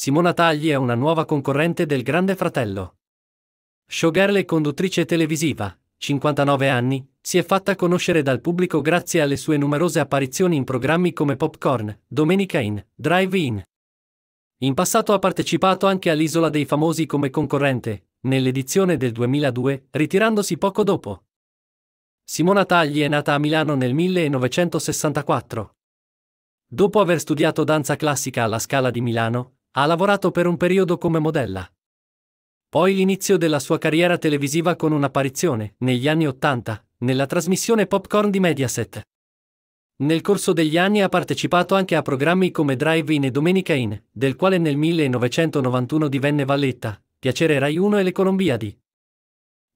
Simona Tagli è una nuova concorrente del Grande Fratello. Showgirl e conduttrice televisiva, 59 anni, si è fatta conoscere dal pubblico grazie alle sue numerose apparizioni in programmi come Popcorn, Domenica In, Drive In. In passato ha partecipato anche all'Isola dei Famosi come concorrente, nell'edizione del 2002, ritirandosi poco dopo. Simona Tagli è nata a Milano nel 1964. Dopo aver studiato danza classica alla Scala di Milano, ha lavorato per un periodo come modella. Poi l'inizio della sua carriera televisiva con un'apparizione, negli anni Ottanta, nella trasmissione Popcorn di Mediaset. Nel corso degli anni ha partecipato anche a programmi come Drive In e Domenica In, del quale nel 1991 divenne Valletta, Piacere Rai 1 e le Colombiadi.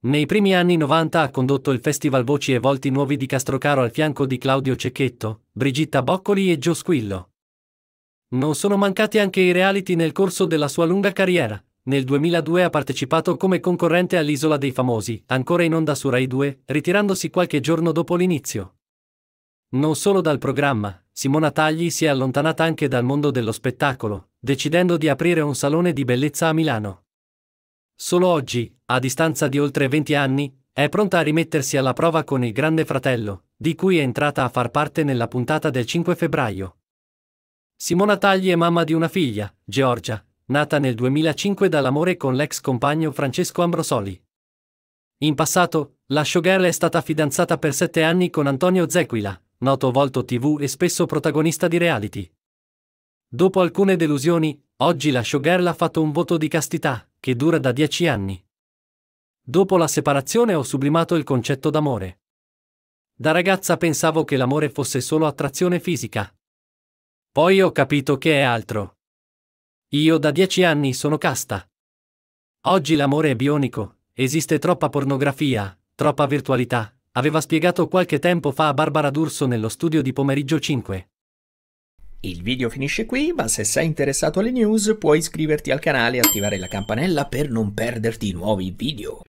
Nei primi anni 90 ha condotto il Festival Voci e Volti Nuovi di Castrocaro al fianco di Claudio Cecchetto, Brigitta Boccoli e Joe Squillo. Non sono mancati anche i reality nel corso della sua lunga carriera. Nel 2002 ha partecipato come concorrente all'Isola dei Famosi, ancora in onda su Rai 2, ritirandosi qualche giorno dopo l'inizio. Non solo dal programma, Simona Tagli si è allontanata anche dal mondo dello spettacolo, decidendo di aprire un salone di bellezza a Milano. Solo oggi, a distanza di oltre 20 anni, è pronta a rimettersi alla prova con il Grande Fratello, di cui è entrata a far parte nella puntata del 5 febbraio. Simona Tagli è mamma di una figlia, Giorgia, nata nel 2005 dall'amore con l'ex compagno Francesco Ambrosoli. In passato, la showgirl è stata fidanzata per sette anni con Antonio Zequila, noto volto TV e spesso protagonista di reality. Dopo alcune delusioni, oggi la showgirl ha fatto un voto di castità, che dura da dieci anni. Dopo la separazione ho sublimato il concetto d'amore. Da ragazza pensavo che l'amore fosse solo attrazione fisica, poi ho capito che è altro. Io da dieci anni sono casta. Oggi l'amore è bionico, esiste troppa pornografia, troppa virtualità, aveva spiegato qualche tempo fa a Barbara D'Urso nello studio di pomeriggio 5. Il video finisce qui, ma se sei interessato alle news puoi iscriverti al canale e attivare la campanella per non perderti i nuovi video.